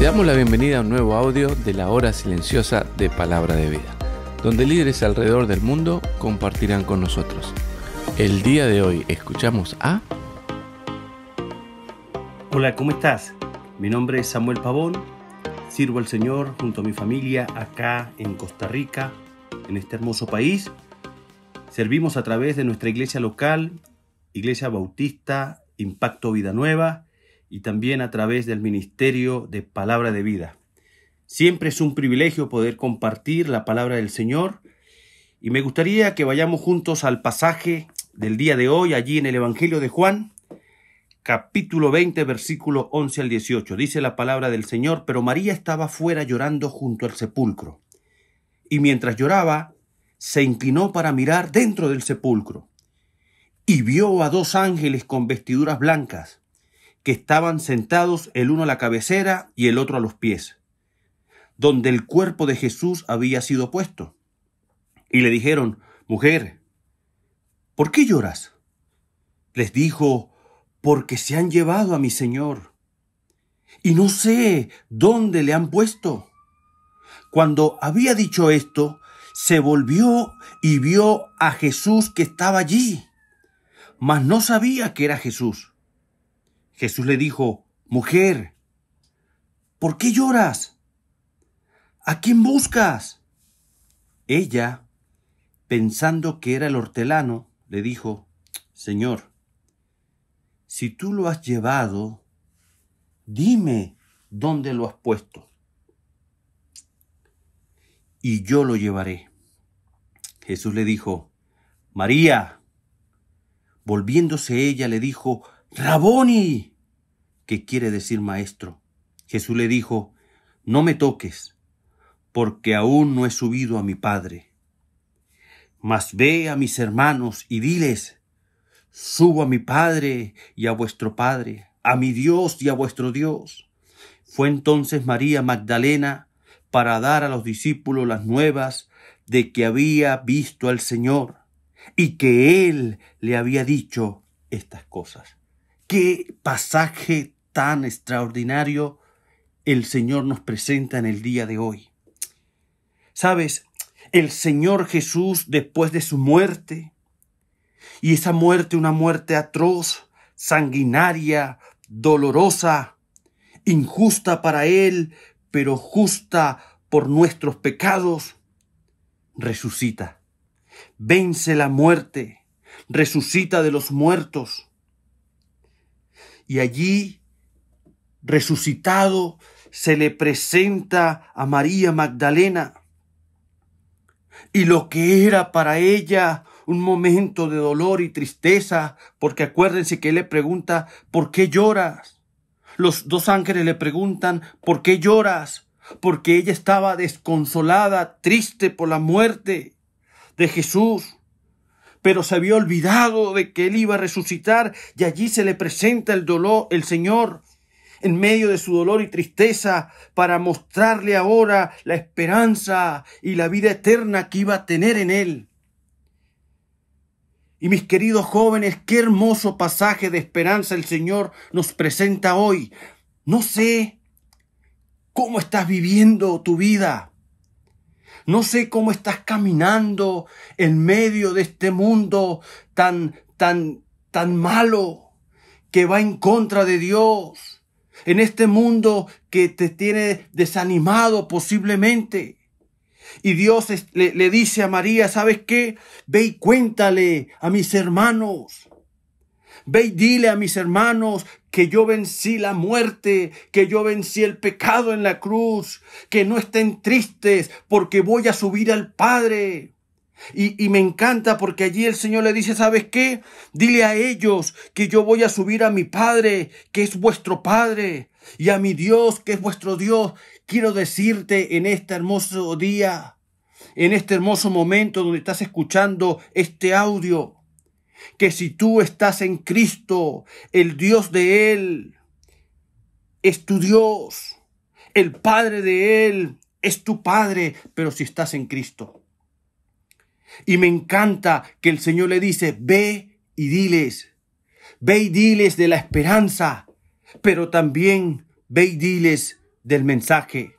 Te damos la bienvenida a un nuevo audio de la hora silenciosa de Palabra de Vida, donde líderes alrededor del mundo compartirán con nosotros. El día de hoy escuchamos a... Hola, ¿cómo estás? Mi nombre es Samuel Pavón, sirvo al Señor junto a mi familia acá en Costa Rica, en este hermoso país. Servimos a través de nuestra iglesia local, Iglesia Bautista, Impacto Vida Nueva y también a través del Ministerio de Palabra de Vida. Siempre es un privilegio poder compartir la palabra del Señor y me gustaría que vayamos juntos al pasaje del día de hoy allí en el Evangelio de Juan, capítulo 20, versículo 11 al 18. Dice la palabra del Señor, pero María estaba fuera llorando junto al sepulcro. Y mientras lloraba, se inclinó para mirar dentro del sepulcro y vio a dos ángeles con vestiduras blancas que estaban sentados el uno a la cabecera y el otro a los pies, donde el cuerpo de Jesús había sido puesto. Y le dijeron, Mujer, ¿por qué lloras? Les dijo, Porque se han llevado a mi Señor, y no sé dónde le han puesto. Cuando había dicho esto, se volvió y vio a Jesús que estaba allí, mas no sabía que era Jesús. Jesús le dijo, Mujer, ¿por qué lloras? ¿A quién buscas? Ella, pensando que era el hortelano, le dijo, Señor, si tú lo has llevado, dime dónde lo has puesto. Y yo lo llevaré. Jesús le dijo, María. Volviéndose ella, le dijo, Raboni quiere decir maestro. Jesús le dijo, no me toques, porque aún no he subido a mi Padre. Mas ve a mis hermanos y diles, subo a mi Padre y a vuestro Padre, a mi Dios y a vuestro Dios. Fue entonces María Magdalena para dar a los discípulos las nuevas de que había visto al Señor y que Él le había dicho estas cosas. Qué pasaje tan extraordinario el Señor nos presenta en el día de hoy. Sabes, el Señor Jesús después de su muerte, y esa muerte una muerte atroz, sanguinaria, dolorosa, injusta para Él, pero justa por nuestros pecados, resucita, vence la muerte, resucita de los muertos. Y allí resucitado se le presenta a María Magdalena. Y lo que era para ella un momento de dolor y tristeza, porque acuérdense que él le pregunta, ¿por qué lloras? Los dos ángeles le preguntan, ¿por qué lloras? Porque ella estaba desconsolada, triste por la muerte de Jesús pero se había olvidado de que él iba a resucitar y allí se le presenta el dolor, el Señor, en medio de su dolor y tristeza para mostrarle ahora la esperanza y la vida eterna que iba a tener en él. Y mis queridos jóvenes, qué hermoso pasaje de esperanza el Señor nos presenta hoy. No sé cómo estás viviendo tu vida. No sé cómo estás caminando en medio de este mundo tan, tan, tan malo que va en contra de Dios en este mundo que te tiene desanimado posiblemente. Y Dios le, dice a María, ¿sabes qué? Ve y cuéntale a mis hermanos. Ve y dile a mis hermanos que yo vencí la muerte, que yo vencí el pecado en la cruz, que no estén tristes porque voy a subir al Padre. Y, me encanta porque allí el Señor le dice, ¿sabes qué? Dile a ellos que yo voy a subir a mi Padre, que es vuestro Padre, y a mi Dios, que es vuestro Dios. Quiero decirte en este hermoso día, en este hermoso momento donde estás escuchando este audio, que si tú estás en Cristo, el Dios de Él es tu Dios, el Padre de Él es tu Padre, pero si estás en Cristo. Y me encanta que el Señor le dice, ve y diles, ve y diles de la esperanza, pero también ve y diles del mensaje.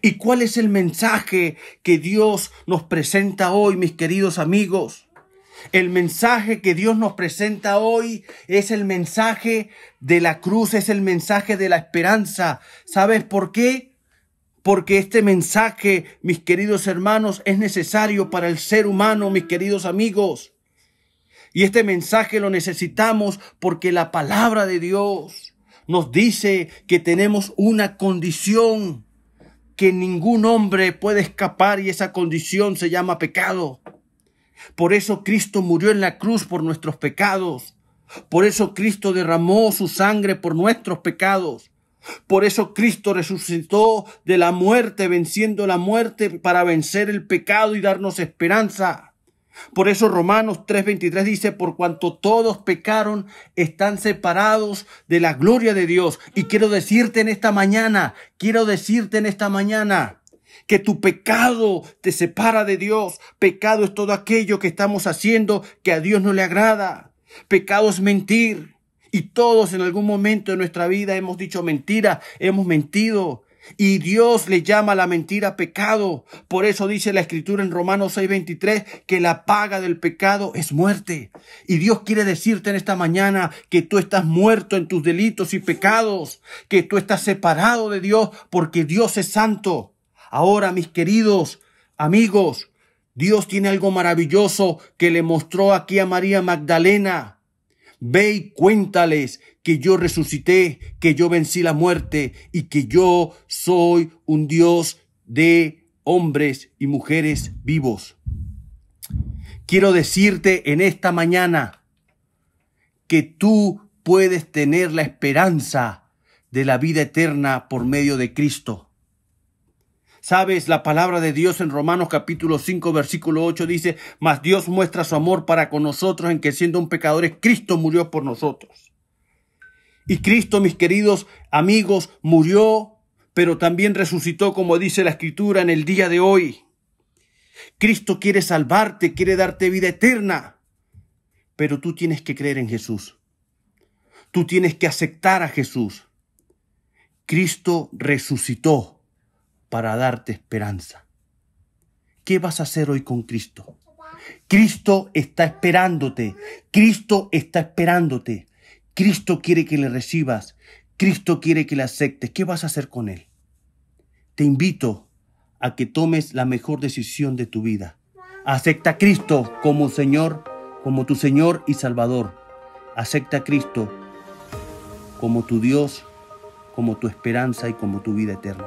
¿Y cuál es el mensaje que Dios nos presenta hoy, mis queridos amigos? El mensaje que Dios nos presenta hoy es el mensaje de la cruz, es el mensaje de la esperanza. ¿Sabes por qué? porque este mensaje, mis queridos hermanos, es necesario para el ser humano, mis queridos amigos. Y este mensaje lo necesitamos porque la palabra de Dios nos dice que tenemos una condición que ningún hombre puede escapar y esa condición se llama pecado. Por eso Cristo murió en la cruz por nuestros pecados. Por eso Cristo derramó su sangre por nuestros pecados. Por eso Cristo resucitó de la muerte, venciendo la muerte para vencer el pecado y darnos esperanza. Por eso Romanos 3:23 dice, por cuanto todos pecaron, están separados de la gloria de Dios. Y quiero decirte en esta mañana, quiero decirte en esta mañana, que tu pecado te separa de Dios. Pecado es todo aquello que estamos haciendo que a Dios no le agrada. Pecado es mentir. Y todos en algún momento de nuestra vida hemos dicho mentira, hemos mentido. Y Dios le llama la mentira pecado. Por eso dice la escritura en Romanos 6:23 que la paga del pecado es muerte. Y Dios quiere decirte en esta mañana que tú estás muerto en tus delitos y pecados, que tú estás separado de Dios porque Dios es santo. Ahora, mis queridos amigos, Dios tiene algo maravilloso que le mostró aquí a María Magdalena. Ve y cuéntales que yo resucité, que yo vencí la muerte y que yo soy un Dios de hombres y mujeres vivos. Quiero decirte en esta mañana que tú puedes tener la esperanza de la vida eterna por medio de Cristo. Sabes, la palabra de Dios en Romanos capítulo 5 versículo 8 dice, mas Dios muestra su amor para con nosotros en que siendo un pecador, Cristo murió por nosotros. Y Cristo, mis queridos amigos, murió, pero también resucitó, como dice la escritura, en el día de hoy. Cristo quiere salvarte, quiere darte vida eterna, pero tú tienes que creer en Jesús. Tú tienes que aceptar a Jesús. Cristo resucitó para darte esperanza. ¿Qué vas a hacer hoy con Cristo? Cristo está esperándote. Cristo está esperándote. Cristo quiere que le recibas. Cristo quiere que le aceptes. ¿Qué vas a hacer con Él? Te invito a que tomes la mejor decisión de tu vida. Acepta a Cristo como Señor, como tu Señor y Salvador. Acepta a Cristo como tu Dios, como tu esperanza y como tu vida eterna.